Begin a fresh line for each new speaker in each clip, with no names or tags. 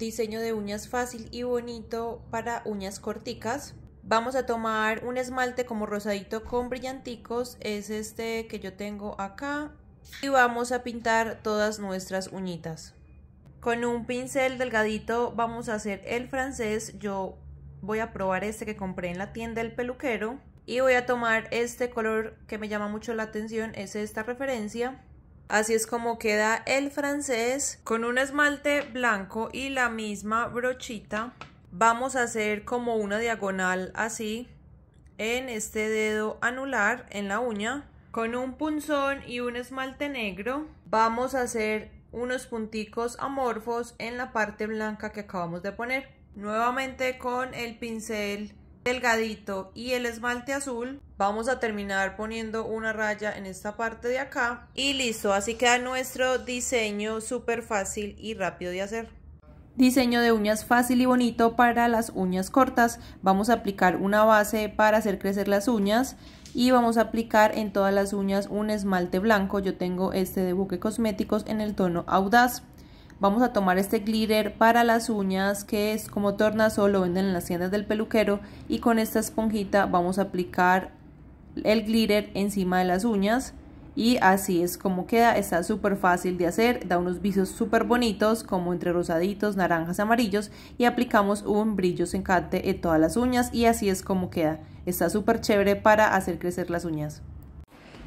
diseño de uñas fácil y bonito para uñas corticas. Vamos a tomar un esmalte como rosadito con brillanticos, es este que yo tengo acá. Y vamos a pintar todas nuestras uñitas. Con un pincel delgadito vamos a hacer el francés. Yo voy a probar este que compré en la tienda del peluquero. Y voy a tomar este color que me llama mucho la atención, es esta referencia. Así es como queda el francés con un esmalte blanco y la misma brochita. Vamos a hacer como una diagonal así en este dedo anular en la uña. Con un punzón y un esmalte negro vamos a hacer unos punticos amorfos en la parte blanca que acabamos de poner. Nuevamente con el pincel delgadito y el esmalte azul vamos a terminar poniendo una raya en esta parte de acá y listo así queda nuestro diseño súper fácil y rápido de hacer Diseño de uñas fácil y bonito para las uñas cortas. Vamos a aplicar una base para hacer crecer las uñas y vamos a aplicar en todas las uñas un esmalte blanco. Yo tengo este de Buque Cosméticos en el tono Audaz. Vamos a tomar este glitter para las uñas que es como tornasol, lo venden en las tiendas del peluquero y con esta esponjita vamos a aplicar el glitter encima de las uñas y así es como queda, está súper fácil de hacer, da unos vicios súper bonitos como entre rosaditos, naranjas, amarillos y aplicamos un brillo sencante en todas las uñas y así es como queda, está súper chévere para hacer crecer las uñas.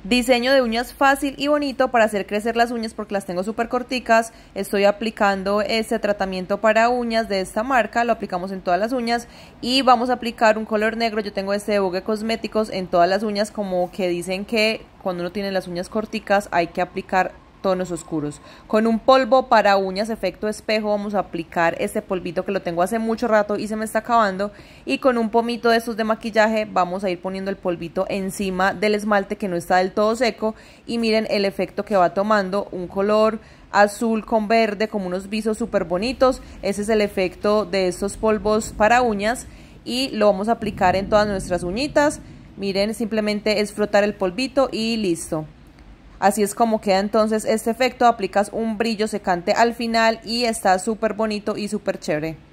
Diseño de uñas fácil y bonito para hacer crecer las uñas porque las tengo súper corticas. Estoy aplicando este tratamiento para uñas de esta marca, lo aplicamos en todas las uñas y vamos a aplicar un color negro. Yo tengo este de Cosméticos en todas las uñas como que dicen que cuando uno tiene las uñas corticas hay que aplicar tonos oscuros. Con un polvo para uñas efecto espejo vamos a aplicar este polvito que lo tengo hace mucho rato y se me está acabando. Y con un pomito de estos de maquillaje vamos a ir poniendo el polvito encima del esmalte que no está del todo seco. Y miren el efecto que va tomando, un color azul con verde como unos visos súper bonitos. Ese es el efecto de estos polvos para uñas y lo vamos a aplicar en todas nuestras uñitas. Miren, simplemente es frotar el polvito y listo. Así es como queda entonces este efecto, aplicas un brillo secante al final y está súper bonito y súper chévere.